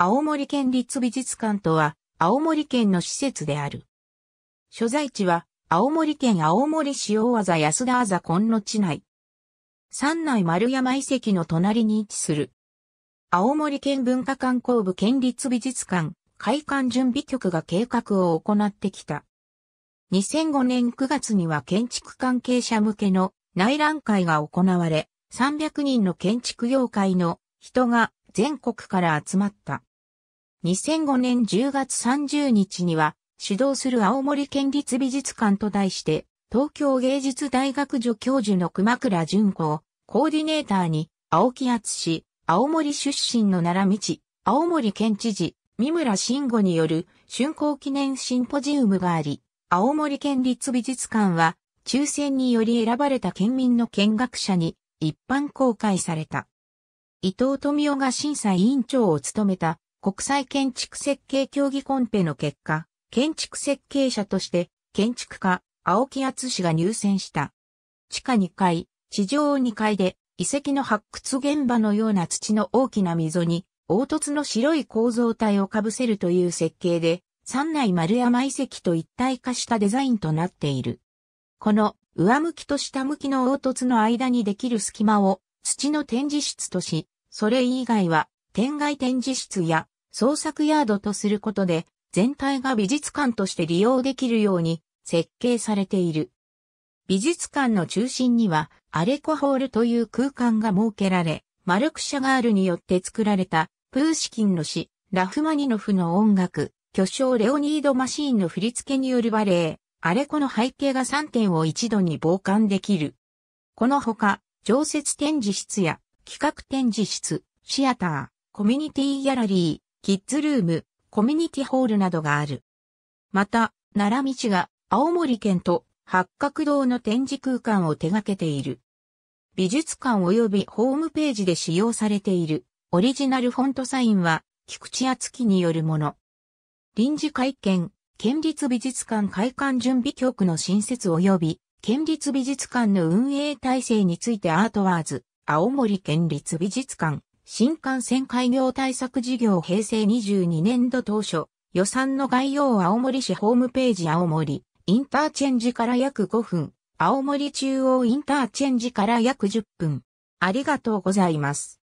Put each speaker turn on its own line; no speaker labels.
青森県立美術館とは、青森県の施設である。所在地は、青森県青森市大技安田あざ根の地内。三内丸山遺跡の隣に位置する。青森県文化観光部県立美術館、開館準備局が計画を行ってきた。2005年9月には建築関係者向けの内覧会が行われ、300人の建築業界の人が全国から集まった。2005年10月30日には、主導する青森県立美術館と題して、東京芸術大学助教授の熊倉淳子を、コーディネーターに、青木厚氏、青森出身の奈良道、青森県知事、三村慎吾による春光記念シンポジウムがあり、青森県立美術館は、抽選により選ばれた県民の見学者に一般公開された。伊藤富夫が審査委員長を務めた国際建築設計協議コンペの結果、建築設計者として建築家、青木厚氏が入選した。地下2階、地上2階で遺跡の発掘現場のような土の大きな溝に凹凸の白い構造体をかぶせるという設計で、三内丸山遺跡と一体化したデザインとなっている。この上向きと下向きの凹凸の間にできる隙間を土の展示室とし、それ以外は天外展示室や創作ヤードとすることで、全体が美術館として利用できるように設計されている。美術館の中心にはアレコホールという空間が設けられ、マルク・シャガールによって作られたプーシキンの詩、ラフマニノフの音楽、巨匠レオニード・マシーンの振り付けによるバレエ、アレコの背景が3点を一度に傍観できる。このほか、常設展示室や企画展示室、シアター、コミュニティギャラリー、キッズルーム、コミュニティホールなどがある。また、奈良道が青森県と八角堂の展示空間を手掛けている。美術館及びホームページで使用されているオリジナルフォントサインは菊池敦樹によるもの。臨時会見、県立美術館開館準備局の新設及び県立美術館の運営体制についてアートワーズ、青森県立美術館、新幹線開業対策事業平成22年度当初、予算の概要は青森市ホームページ青森、インターチェンジから約5分、青森中央インターチェンジから約10分。ありがとうございます。